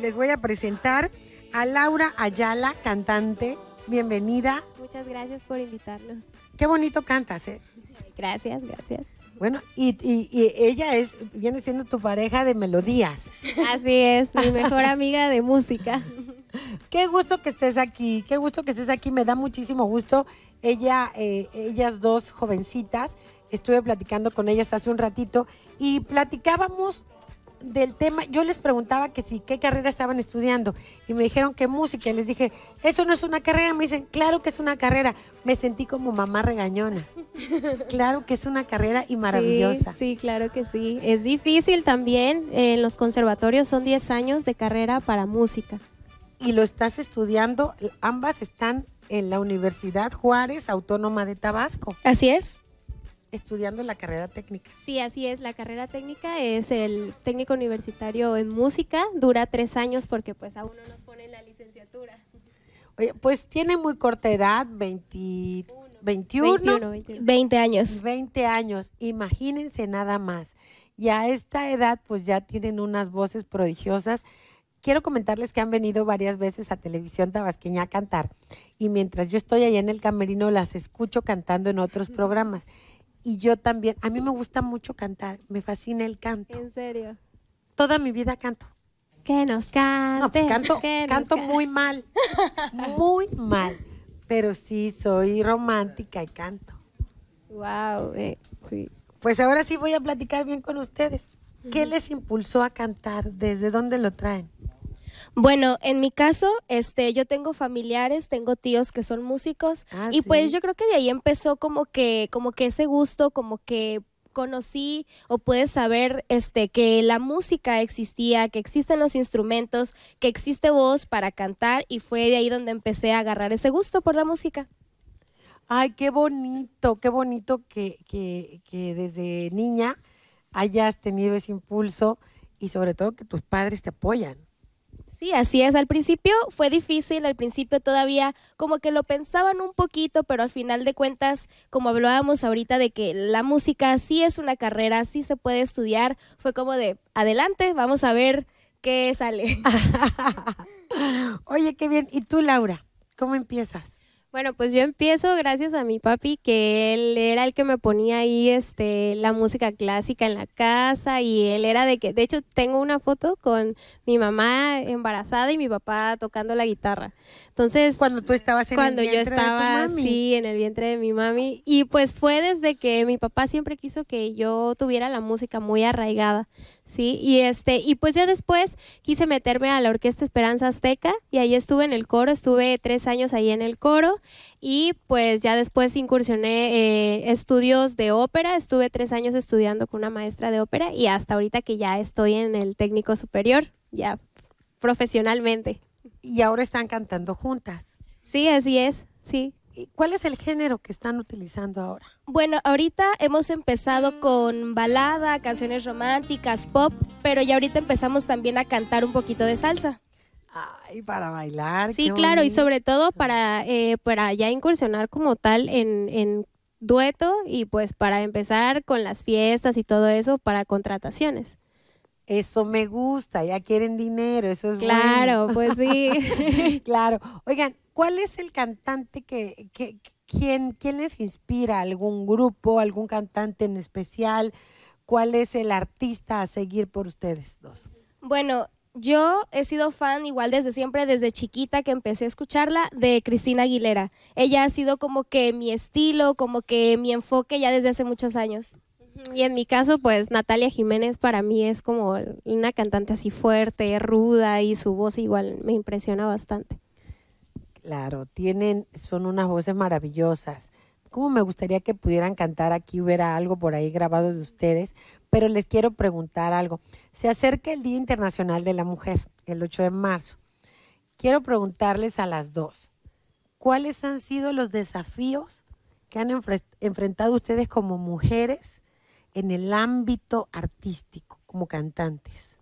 les voy a presentar a Laura Ayala, cantante. Bienvenida. Muchas gracias por invitarnos. Qué bonito cantas, ¿eh? Gracias, gracias. Bueno, y, ella es, viene siendo tu pareja de melodías. Así es, mi mejor amiga de música. Qué gusto que estés aquí, qué gusto que estés aquí, me da muchísimo gusto. Ella, eh, ellas dos jovencitas, estuve platicando con ellas hace un ratito y platicábamos del tema, yo les preguntaba que si qué carrera estaban estudiando y me dijeron que música. les dije, eso no es una carrera. Me dicen, claro que es una carrera. Me sentí como mamá regañona. claro que es una carrera y maravillosa. Sí, sí claro que sí. Es difícil también. En los conservatorios son 10 años de carrera para música. Y lo estás estudiando, ambas están en la Universidad Juárez Autónoma de Tabasco. Así es estudiando la carrera técnica. Sí, así es. La carrera técnica es el técnico universitario en música. Dura tres años porque pues aún no nos ponen la licenciatura. Oye, pues tiene muy corta edad, 21, 20 años. 20 años, imagínense nada más. Y a esta edad pues ya tienen unas voces prodigiosas quiero comentarles que han venido varias veces a Televisión Tabasqueña a cantar. Y mientras yo estoy allá en el camerino, las escucho cantando en otros programas y yo también. A mí me gusta mucho cantar, me fascina el canto. ¿En serio? Toda mi vida canto. Que nos cante. No, pues canto, canto muy mal, muy mal, pero sí soy romántica y canto. Wow, eh, sí. Pues ahora sí voy a platicar bien con ustedes. ¿Qué les impulsó a cantar? ¿Desde dónde lo traen? Bueno, en mi caso, este, yo tengo familiares, tengo tíos que son músicos ah, y pues yo creo que de ahí empezó como que, como que ese gusto, como que conocí o puedes saber este que la música existía, que existen los instrumentos, que existe voz para cantar y fue de ahí donde empecé a agarrar ese gusto por la música. Ay, qué bonito, qué bonito que, que, que desde niña hayas tenido ese impulso y sobre todo que tus padres te apoyan. Sí, así es. Al principio fue difícil, al principio todavía como que lo pensaban un poquito, pero al final de cuentas, como hablábamos ahorita de que la música sí es una carrera, sí se puede estudiar, fue como de, adelante, vamos a ver qué sale. Oye, qué bien. ¿Y tú, Laura? ¿Cómo empiezas? Bueno, pues yo empiezo gracias a mi papi, que él era el que me ponía ahí este, la música clásica en la casa y él era de que, de hecho tengo una foto con mi mamá embarazada y mi papá tocando la guitarra. Entonces, cuando tú estabas en cuando el vientre yo estaba de sí en el vientre de mi mami y pues fue desde que mi papá siempre quiso que yo tuviera la música muy arraigada. Sí, y este, y pues ya después quise meterme a la Orquesta Esperanza Azteca y ahí estuve en el coro, estuve tres años ahí en el coro y pues ya después incursioné eh, estudios de ópera, estuve tres años estudiando con una maestra de ópera y hasta ahorita que ya estoy en el técnico superior, ya profesionalmente. Y ahora están cantando juntas. Sí, así es, sí. Eh, ¿Cuál es el género que están utilizando ahora? Bueno, ahorita hemos empezado mm. con balada, canciones románticas, pop, pero ya ahorita empezamos también a cantar un poquito de salsa. Ay, para bailar. Sí, claro, y sobre todo para, eh, para ya incursionar como tal en, en dueto y pues para empezar con las fiestas y todo eso para contrataciones. Eso me gusta, ya quieren dinero, eso es claro, pues sí. claro. Oigan, ¿Cuál es el cantante que, que quién, quién les inspira? ¿Algún grupo, algún cantante en especial? ¿Cuál es el artista a seguir por ustedes dos? Bueno, yo he sido fan igual desde siempre, desde chiquita que empecé a escucharla, de Cristina Aguilera. Ella ha sido como que mi estilo, como que mi enfoque ya desde hace muchos años. Y en mi caso, pues Natalia Jiménez para mí es como una cantante así fuerte, ruda y su voz igual me impresiona bastante. Claro, tienen, son unas voces maravillosas. Como me gustaría que pudieran cantar aquí? Hubiera algo por ahí grabado de ustedes, pero les quiero preguntar algo. Se acerca el Día Internacional de la Mujer, el 8 de marzo. Quiero preguntarles a las dos, ¿cuáles han sido los desafíos que han enfrentado ustedes como mujeres en el ámbito artístico, como cantantes?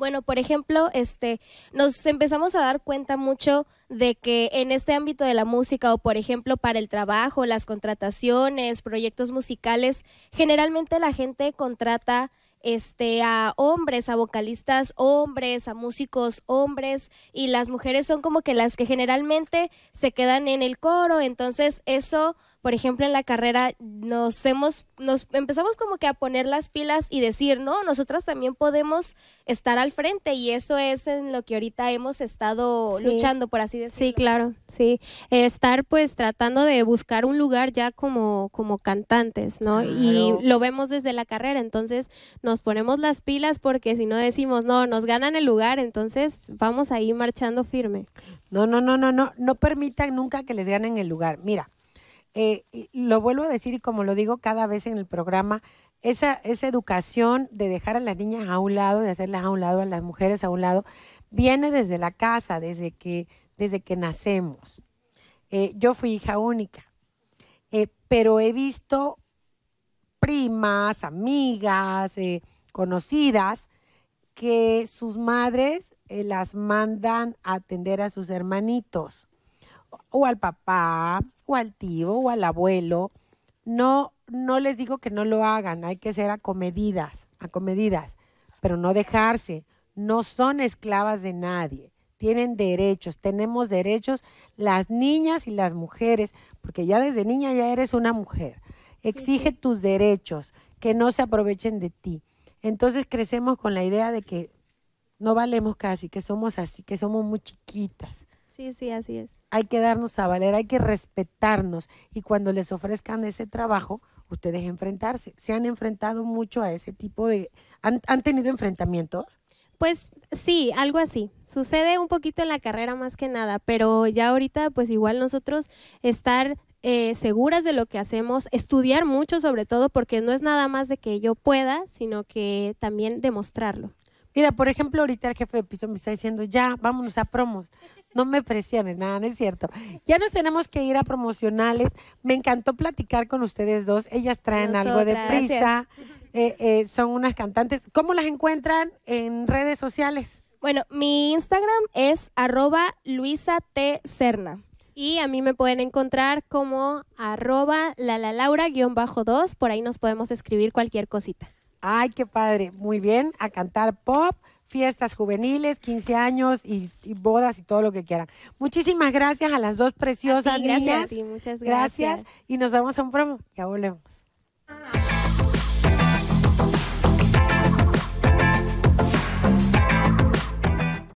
Bueno, por ejemplo, este, nos empezamos a dar cuenta mucho de que en este ámbito de la música o, por ejemplo, para el trabajo, las contrataciones, proyectos musicales, generalmente la gente contrata este, a hombres, a vocalistas hombres, a músicos hombres, y las mujeres son como que las que generalmente se quedan en el coro. Entonces, eso, por ejemplo, en la carrera nos hemos, nos empezamos como que a poner las pilas y decir, no, nosotras también podemos estar al frente, y eso es en lo que ahorita hemos estado luchando, por así decirlo. Sí, claro, sí. Estar pues tratando de buscar un lugar ya como, como cantantes, ¿no? Y lo vemos desde la carrera, entonces no nos ponemos las pilas porque si no decimos, no, nos ganan el lugar, entonces vamos ahí marchando firme. No, no, no, no, no, no permitan nunca que les ganen el lugar. Mira, eh, lo vuelvo a decir y como lo digo cada vez en el programa, esa, educación de dejar a las niñas a un lado, de hacerlas a un lado, a las mujeres a un lado, viene desde la casa, desde que, desde que nacemos. Eh, yo fui hija única, eh, pero he visto primas, amigas, eh, conocidas, que sus madres eh, las mandan a atender a sus hermanitos, o al papá, o al tío, o al abuelo. No, no les digo que no lo hagan, hay que ser acomedidas, acomedidas, pero no dejarse. No son esclavas de nadie tienen derechos, tenemos derechos las niñas y las mujeres, porque ya desde niña ya eres una mujer. Exige tus derechos, que no se aprovechen de ti. Entonces crecemos con la idea de que no valemos casi, que somos así, que somos muy chiquitas. Sí, sí, así es. Hay que darnos a valer, hay que respetarnos y cuando les ofrezcan ese trabajo, ustedes enfrentarse. ¿Se han enfrentado mucho a ese tipo de... ¿Han, han tenido enfrentamientos? Pues sí, algo así. Sucede un poquito en la carrera más que nada, pero ya ahorita pues igual nosotros estar eh, seguras de lo que hacemos, estudiar mucho sobre todo, porque no es nada más de que yo pueda, sino que también demostrarlo. Mira, por ejemplo, ahorita el jefe de piso me está diciendo, ya, vámonos a promos. No me presiones, nada, no es cierto. Ya nos tenemos que ir a promocionales. Me encantó platicar con ustedes dos. Ellas traen algo de prisa. Eh, eh, son unas cantantes. ¿Cómo las encuentran en redes sociales? Bueno, mi Instagram es arroba Luisa T. Y a mí me pueden encontrar como arroba bajo 2 Por ahí nos podemos escribir cualquier cosita. Ay, qué padre. Muy bien. A cantar pop, fiestas juveniles, 15 años y, bodas y todo lo que quieran. Muchísimas gracias a las dos preciosas niñas. gracias y muchas gracias. gracias. Y nos vemos en promo. Ya volvemos.